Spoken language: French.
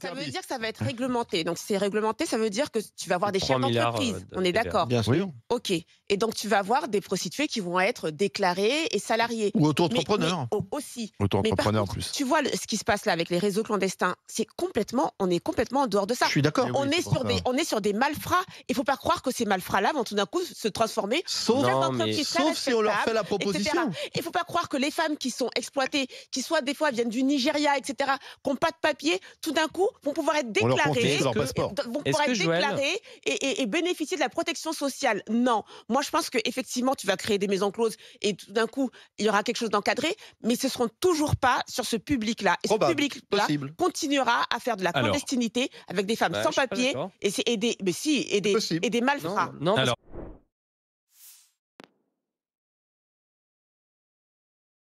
Ça veut dire que ça va être réglementé. Donc, c'est réglementé, ça veut dire que tu vas avoir des chefs d'entreprise. Euh, on est d'accord Bien sûr. OK. Et donc, tu vas avoir des prostituées qui vont être déclarées et salariées. Ou auto-entrepreneurs. Aussi. Auto-entrepreneurs en plus. Tu vois ce qui se passe là avec les réseaux clandestins. C'est complètement, on est complètement en dehors de ça. Je suis d'accord. On, est sur des, on est sur des malfrats. Il ne faut pas croire que ces malfrats-là vont tout d'un coup se transformer sauf, sauf si on leur fait la proposition. Il ne faut pas croire que les femmes qui sont exploitées, qui soient des fois viennent du Nigeria, etc., qui n'ont pas de papier, tout d'un coup, vont pouvoir être déclarés, et, bénéficier de la protection sociale. Non. Moi, je pense qu'effectivement, tu vas créer des maisons closes et tout d'un coup, il y aura quelque chose d'encadré, mais ce ne seront toujours pas sur ce public-là. Et ce public-là continuera à faire de la clandestinité avec des femmes sans papier et, des, mais si, et et des malfrats. Non,